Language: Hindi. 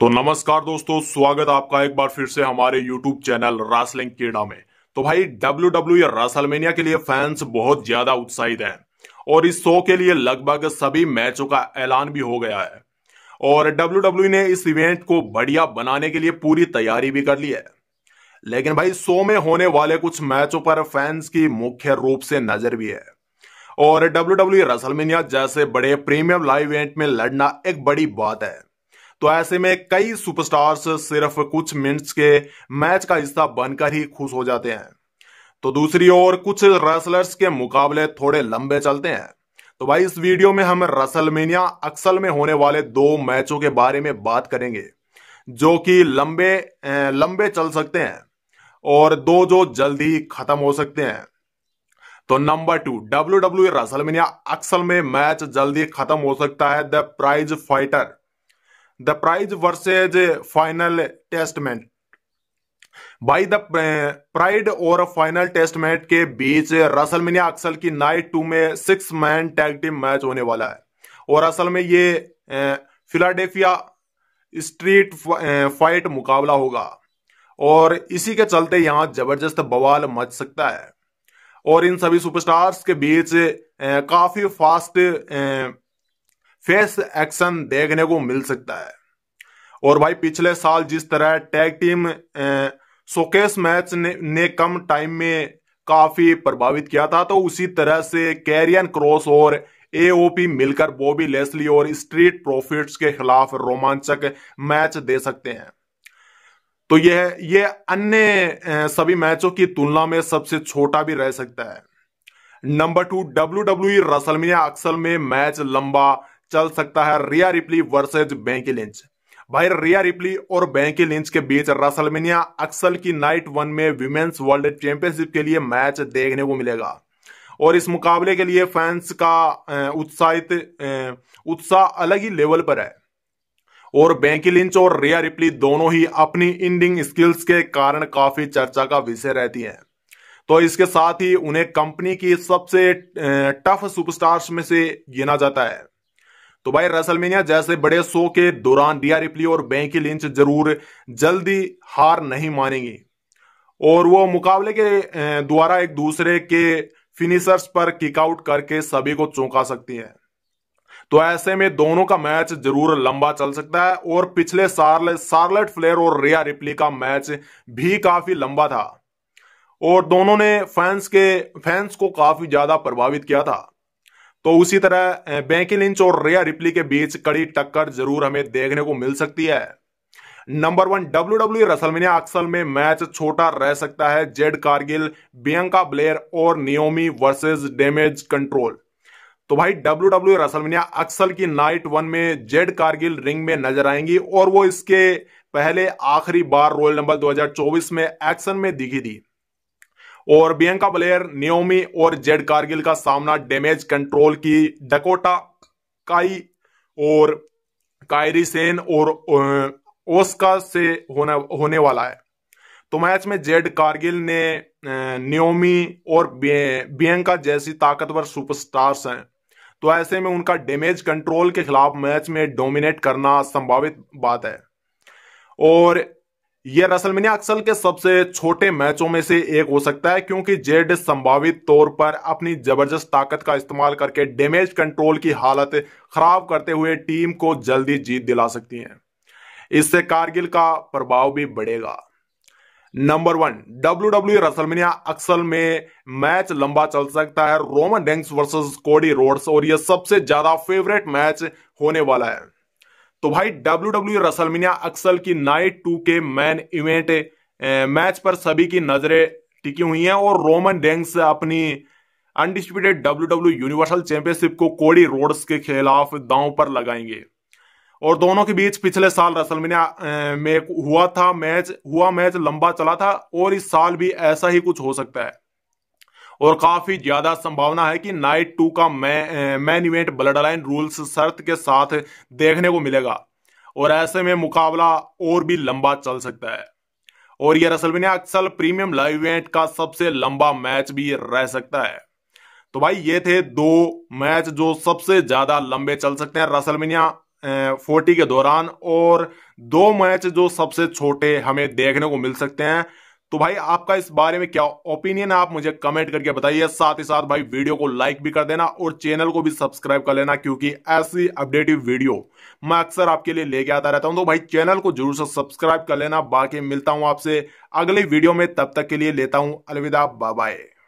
तो नमस्कार दोस्तों स्वागत आपका एक बार फिर से हमारे YouTube चैनल रासलिंग क्रीड़ा में तो भाई डब्ल्यू डब्ल्यू या रासलमेनिया के लिए फैंस बहुत ज्यादा उत्साहित हैं और इस शो के लिए लगभग सभी मैचों का ऐलान भी हो गया है और डब्ल्यू डब्ल्यू e ने इस इवेंट को बढ़िया बनाने के लिए पूरी तैयारी भी कर ली है लेकिन भाई शो में होने वाले कुछ मैचों पर फैंस की मुख्य रूप से नजर भी है और डब्ल्यू डब्ल्यू रसलमिनिया जैसे बड़े प्रीमियम लाइव इवेंट में लड़ना एक बड़ी बात है तो ऐसे में कई सुपरस्टार्स सिर्फ कुछ मिनट्स के मैच का हिस्सा बनकर ही खुश हो जाते हैं तो दूसरी ओर कुछ रेसलर्स के मुकाबले थोड़े लंबे चलते हैं तो भाई इस वीडियो में हम रसलमेनिया अक्सल में होने वाले दो मैचों के बारे में बात करेंगे जो कि लंबे लंबे चल सकते हैं और दो जो जल्दी खत्म हो सकते हैं तो number two W W WrestleMania XL में मैच जल्दी खत्म हो सकता है the prize fighter the prize versus final test testament by the pride और फाइनल टेस्ट मैच के बीच मिनिया अक्सल की नाइट टू में six man tag team match होने वाला है और असल में ये फिलाडेफिया स्ट्रीट फाइट मुकाबला होगा और इसी के चलते यहाँ जबरदस्त बवाल मच सकता है और इन सभी सुपरस्टार्स के बीच uh, काफी फास्ट फेस एक्शन देखने को मिल सकता है और भाई पिछले साल जिस तरह टैग टीम सोकेस मैच ने, ने कम टाइम में काफी प्रभावित किया था तो उसी तरह से कैरियन क्रॉस और एओपी मिलकर बॉबी लेस्ली और स्ट्रीट प्रॉफिट्स के खिलाफ रोमांचक मैच दे सकते हैं तो यह ये अन्य सभी मैचों की तुलना में सबसे छोटा भी रह सकता है number two W W WrestleMania XL में मैच लंबा चल सकता है Rhea Ripley versus Becky Lynch भाई रिया रिपली और बैंकी लिंच के बीच रसलमिनिया अक्सल की नाइट वन में वुमेन्स वर्ल्ड चैंपियनशिप के लिए मैच देखने को मिलेगा और इस मुकाबले के लिए फैंस का उत्साहित उत्साह अलग ही लेवल पर है और बैंकी लिंच और रिया रिपली दोनों ही अपनी इंडिंग स्किल्स के कारण काफी चर्चा का विषय रहती हैं तो इसके साथ ही उन्हें कंपनी की सबसे टफ सुपरस्टार्स में से गिना जाता है तो भाई रसलमेनिया जैसे बड़े शो के दौरान डिया रिपली और बैंकी लिंच जरूर जल्दी हार नहीं मानेंगी और वो मुकाबले के द्वारा एक दूसरे के फिनिशर्स पर किकआउट करके सभी को चौंका सकती है तो ऐसे में दोनों का मैच जरूर लंबा चल सकता है और पिछले साल सार्लेट फ्लेयर और रिया रिपली का मैच भी काफी लंबा था और दोनों ने फैंस के फैंस को काफी ज्यादा प्रभावित किया था तो उसी तरह बैंकिन इंच और रेया रिप्ली के बीच कड़ी टक्कर जरूर हमें देखने को मिल सकती है number one W W WrestleMania XL में मैच छोटा रह सकता है जेड कारगिल बियंका ब्लेयर और नियोमी वर्सेस डेमेज कंट्रोल तो भाई डब्ल्यू डब्ल्यू रसलमिनिया अक्सल की नाइट वन में जेड कारगिल रिंग में नजर आएंगी और वो इसके पहले आखिरी बार रोल नंबर 2024 में एक्शन में दिखी थी और बियंका ब्लेयर न्योमी और जेड कारगिल का सामना डैमेज कंट्रोल की डकोटा काई और कायरी सेन और ओस्का से होने होने वाला है तो मैच में जेड कारगिल ने नियोमी और बियंका जैसी ताकतवर सुपरस्टार्स हैं तो ऐसे में उनका डैमेज कंट्रोल के खिलाफ मैच में डोमिनेट करना संभावित बात है और यह रसलमिनिया अक्सल के सबसे छोटे मैचों में से एक हो सकता है क्योंकि जेड संभावित तौर पर अपनी जबरदस्त ताकत का इस्तेमाल करके डैमेज कंट्रोल की हालत खराब करते हुए टीम को जल्दी जीत दिला सकती हैं इससे कारगिल का प्रभाव भी बढ़ेगा number one W W WrestleMania XL में मैच लंबा चल सकता है रोमन डेंग्स वर्सेस कोडी रोड्स और यह सबसे ज्यादा फेवरेट मैच होने वाला है तो भाई डब्ल्यू डब्ल्यू रसलमिनिया अक्सल की नाइट टू के मैन इवेंट मैच पर सभी की नजरें टिकी हुई हैं और रोमन डेंग्स अपनी undisputed W W universal championship को कोडी रोड्स के खिलाफ दांव पर लगाएंगे और दोनों के बीच पिछले साल रसलमिनिया में हुआ था मैच हुआ मैच लंबा चला था और इस साल भी ऐसा ही कुछ हो सकता है और काफी ज्यादा संभावना है कि नाइट टू का main event bloodline rules शर्त के साथ देखने को मिलेगा और ऐसे में मुकाबला और भी लंबा चल सकता है और यह WrestleMania XL premium live event का सबसे लंबा मैच भी रह सकता है तो भाई ये थे दो मैच जो सबसे ज्यादा लंबे चल सकते हैं रसलमिनिया फोर्टी के दौरान और दो मैच जो सबसे छोटे हमें देखने को मिल सकते हैं तो भाई आपका इस बारे में क्या ओपिनियन है आप मुझे कमेंट करके बताइए साथ ही साथ भाई वीडियो को लाइक भी कर देना और चैनल को भी सब्सक्राइब कर लेना क्योंकि ऐसी अपडेटिव वीडियो मैं अक्सर आपके लिए लेके आता रहता हूं तो भाई चैनल को जरूर से सब्सक्राइब कर लेना बाकी मिलता हूं आपसे अगले वीडियो में तब तक के लिए लेता हूं अलविदा बाय